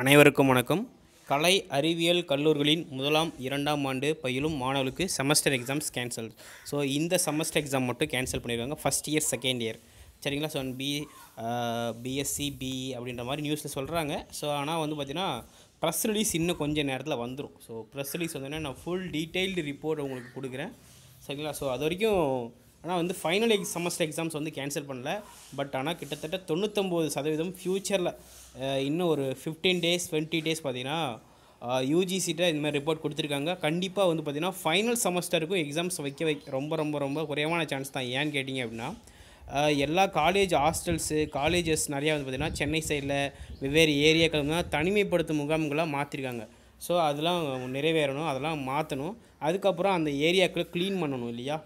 அனைவருக்கும் வணக்கம் கலை அறிவியல் கல்லூரிகளின் முதலாம் இரண்டாம் ஆண்டு பயிலும் மாணவர்களுக்கு செமஸ்டர் எக்ஸாம்ஸ் கேன்சல் ஸோ இந்த செமஸ்டர் எக்ஸாம் மட்டும் கேன்சல் பண்ணியிருக்காங்க ஃபஸ்ட் இயர் செகண்ட் இயர் சரிங்களா ஸோ பி பிஎஸ்சி பிஇ அப்படின்ற மாதிரி நியூஸில் சொல்கிறாங்க ஸோ ஆனால் வந்து பார்த்திங்கன்னா ப்ரெஸ் ரிலீஸ் இன்னும் கொஞ்சம் நேரத்தில் வந்துடும் ஸோ ப்ரெஸ் ரிலீஸ் வந்தோடனே நான் ஃபுல் டீட்டெயில்டு ரிப்போர்ட் உங்களுக்கு கொடுக்குறேன் சரிங்களா ஸோ அது வரைக்கும் ஆனால் வந்து ஃபைனல் எக் செமஸ்டர் எக்ஸாம்ஸ் வந்து கேன்சல் பண்ணல பட் ஆனால் கிட்டத்தட்ட தொண்ணூத்தொம்பது சதவீதம் ஃப்யூச்சரில் இன்னும் ஒரு ஃபிஃப்டீன் டேஸ் டுவெண்ட்டி டேஸ் பார்த்திங்கன்னா யூஜிசிட்ட இந்த மாதிரி ரிப்போர்ட் கொடுத்துருக்காங்க கண்டிப்பாக வந்து பார்த்திங்கன்னா ஃபைனல் செமஸ்டருக்கும் எக்ஸாம்ஸ் வைக்க வைக்க ரொம்ப ரொம்ப ரொம்ப குறைவான சான்ஸ் தான் ஏன்னு கேட்டிங்க அப்படின்னா எல்லா காலேஜ் ஹாஸ்டல்ஸு காலேஜஸ் நிறையா வந்து பார்த்திங்கன்னா சென்னை சைடில் வெவ்வேறு ஏரியாக்கள் தான் தனிமைப்படுத்தும் முகாம்களாக மாற்றிருக்காங்க ஸோ அதெல்லாம் நிறைவேறணும் அதெல்லாம் மாற்றணும் அதுக்கப்புறம் அந்த ஏரியாக்களை க்ளீன் பண்ணணும் இல்லையா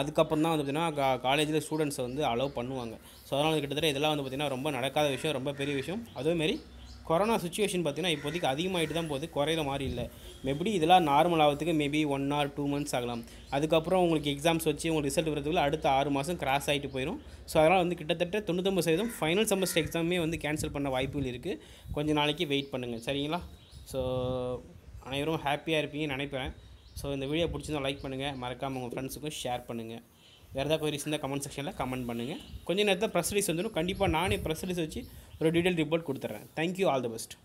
அதுக்கப்புறம் தான் வந்து பார்த்திங்கன்னா காலேஜில் ஸ்டூடெண்ட்ஸை வந்து அலோவ் பண்ணுவாங்க ஸோ அதனால் கிட்டத்தட்ட இதெல்லாம் வந்து பார்த்திங்கன்னா ரொம்ப நடக்காத விஷயம் ரொம்ப பெரிய விஷயம் அதேமாரி கொரோனா சுச்சுவேஷன் பார்த்திங்கன்னா இப்போதைக்கு அதிகமாகிட்டு தான் போகுது குறையிற மாதிரி இல்லை மேபடி இதெல்லாம் நார்மல் ஆகிறதுக்கு maybe one or two months ஆகலாம் அதுக்கப்புறம் உங்களுக்கு எக்ஸாம்ஸ் வச்சு உங்களுக்கு ரிசல்ட் வரதுக்குள்ள அடுத்த ஆறு மாதம் கிராஸ் ஆகிட்டு போயிடும் ஸோ அதனால் வந்து கிட்டத்தட்ட தொண்ணூத்தொம்பது சதவீதம் ஃபைனல் செமஸ்டர் எக்ஸாமே வந்து கேன்சல் பண்ண வாய்ப்புகள் இருக்குது கொஞ்சம் நாளைக்கு வெயிட் பண்ணுங்கள் சரிங்களா ஸோ அனைவரும் ஹாப்பியாக இருப்பீங்கன்னு நினைப்பேன் ஸோ இந்த வீடியோ பிடிச்சிருந்தா லைக் பண்ணுங்கள் மறக்காமல் உங்கள் ஃப்ரெண்ட்ஸுக்கும் ஷேர் பண்ணுங்கள் வேறு ஏதாவது கொரிஸ் இருந்தால் கமெண்ட் செக்ஷனில் கமெண்ட் பண்ணுங்கள் கொஞ்சம் நேரத்தில் ப்ரெஸ் ரிலீஸ் வந்துடும் கண்டிப்பாக நானே ப்ரெஸ் ரிலீஸ் வச்சு ஒரு டீட்டெயில் ரிப்போர்ட் கொடுத்துட்றேன் தேங்க்யூ ஆல் தி பெஸ்ட்